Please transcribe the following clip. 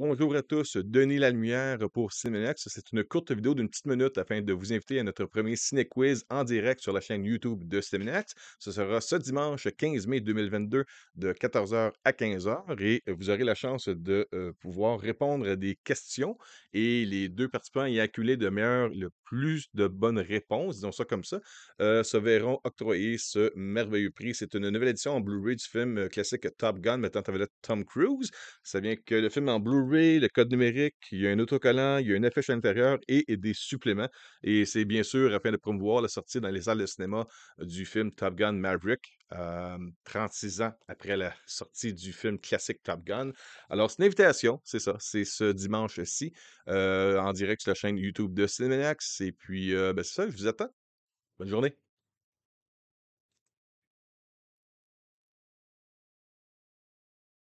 Bonjour à tous, la lumière pour Cinemex. C'est une courte vidéo d'une petite minute afin de vous inviter à notre premier ciné-quiz en direct sur la chaîne YouTube de Cinemex. Ce sera ce dimanche 15 mai 2022 de 14h à 15h et vous aurez la chance de euh, pouvoir répondre à des questions et les deux participants y acculés de meilleures le plus de bonnes réponses, disons ça comme ça, euh, se verront octroyer ce merveilleux prix. C'est une nouvelle édition en Blu-ray du film euh, classique Top Gun mettant en vedette Tom Cruise. Ça vient que le film en Blu-ray le code numérique, il y a un autocollant, il y a une affiche intérieure et, des suppléments. Et c'est bien sûr afin de promouvoir la sortie dans les salles de cinéma euh, du film Top Gun Maverick, 36 euh, ans après la sortie du film classique Top Gun. Alors, c'est une invitation, c'est ça, c'est ce dimanche-ci, euh, en direct sur la chaîne YouTube de Cinémax. Et puis, ben, c'est ça, je vous attends. Bonne journée.